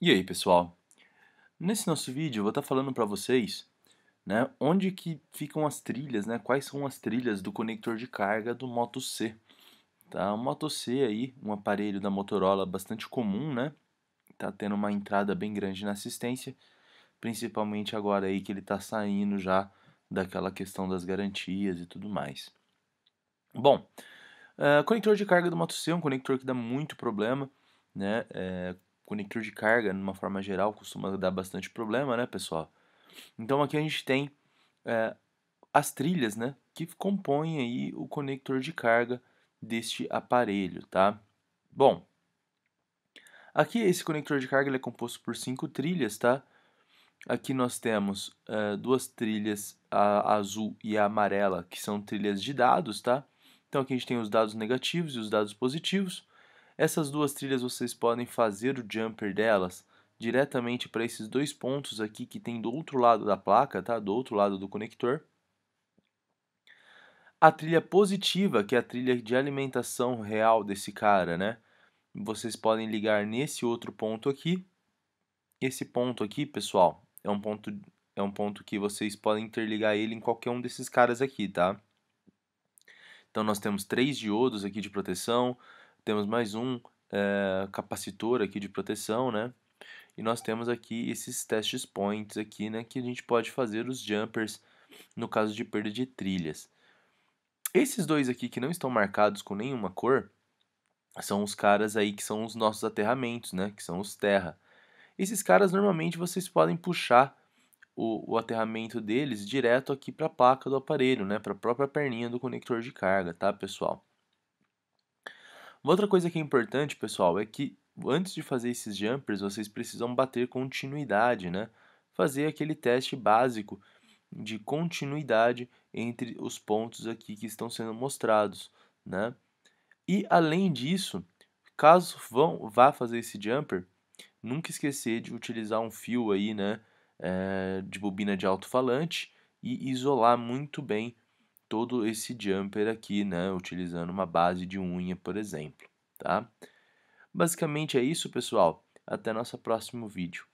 E aí, pessoal? Nesse nosso vídeo eu vou estar tá falando para vocês, né, onde que ficam as trilhas, né, quais são as trilhas do conector de carga do Moto C. Tá? O Moto C aí, um aparelho da Motorola bastante comum, né? Tá tendo uma entrada bem grande na assistência, principalmente agora aí que ele tá saindo já daquela questão das garantias e tudo mais. Bom, uh, conector de carga do Moto C é um conector que dá muito problema, né? Eh, conector de carga, numa forma geral, costuma dar bastante problema, né, pessoal? Então aqui a gente tem é, as trilhas, né, que compõem aí o conector de carga deste aparelho, tá? Bom, aqui esse conector de carga é composto por cinco trilhas, tá? Aqui nós temos é, duas trilhas, a azul e a amarela, que são trilhas de dados, tá? Então aqui a gente tem os dados negativos e os dados positivos. Essas duas trilhas vocês podem fazer o jumper delas diretamente para esses dois pontos aqui que tem do outro lado da placa, tá? Do outro lado do conector. A trilha positiva, que é a trilha de alimentação real desse cara, né? Vocês podem ligar nesse outro ponto aqui. Esse ponto aqui, pessoal, é um ponto é um ponto que vocês podem interligar ele em qualquer um desses caras aqui, tá? Então nós temos três diodos aqui de proteção, temos mais um é, capacitor aqui de proteção, né? E nós temos aqui esses testes points aqui, né? Que a gente pode fazer os jumpers no caso de perda de trilhas. Esses dois aqui que não estão marcados com nenhuma cor são os caras aí que são os nossos aterramentos, né? Que são os terra. Esses caras normalmente vocês podem puxar o, o aterramento deles direto aqui para a placa do aparelho, né? Para a própria perninha do conector de carga, tá, pessoal? Uma outra coisa que é importante, pessoal, é que antes de fazer esses jumpers, vocês precisam bater continuidade, né? Fazer aquele teste básico de continuidade entre os pontos aqui que estão sendo mostrados, né? E além disso, caso vão vá fazer esse jumper, nunca esquecer de utilizar um fio aí, né, é, de bobina de alto-falante e isolar muito bem todo esse jumper aqui, né, utilizando uma base de unha, por exemplo, tá? Basicamente é isso, pessoal. Até nosso próximo vídeo.